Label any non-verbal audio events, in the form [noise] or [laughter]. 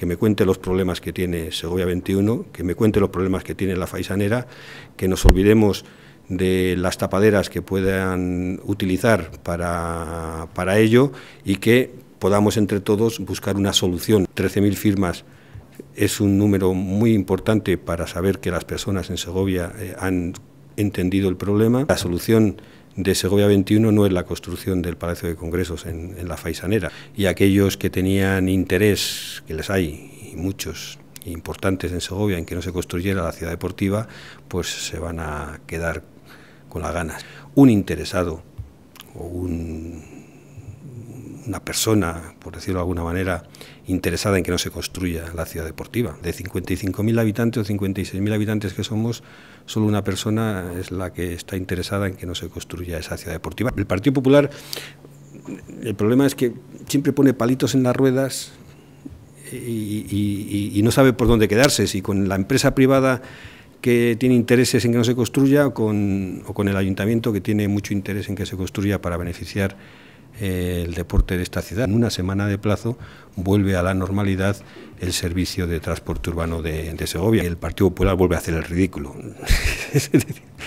que me cuente los problemas que tiene Segovia 21, que me cuente los problemas que tiene la Faisanera, que nos olvidemos de las tapaderas que puedan utilizar para, ello y que podamos entre todos buscar una solución. 13.000 firmas es un número muy importante para saber que las personas en Segovia eh, han entendido el problema. La solución de Segovia 21 no es la construcción del Palacio de Congresos en, en la Faisanera. Y aquellos que tenían interés, que les hay, y muchos, importantes en Segovia en que no se construyera la ciudad deportiva, pues se van a quedar con las ganas. Un interesado o un una persona, por decirlo de alguna manera, interesada en que no se construya la ciudad deportiva. De 55.000 habitantes o 56.000 habitantes que somos, solo una persona es la que está interesada en que no se construya esa ciudad deportiva. El Partido Popular, el problema es que siempre pone palitos en las ruedas y, no sabe por dónde quedarse, si con la empresa privada que tiene intereses en que no se construya con, o con el ayuntamiento que tiene mucho interés en que se construya para beneficiar el deporte de esta ciudad. En una semana de plazo vuelve a la normalidad el servicio de transporte urbano de, de Segovia. El Partido Popular vuelve a hacer el ridículo. [laughs]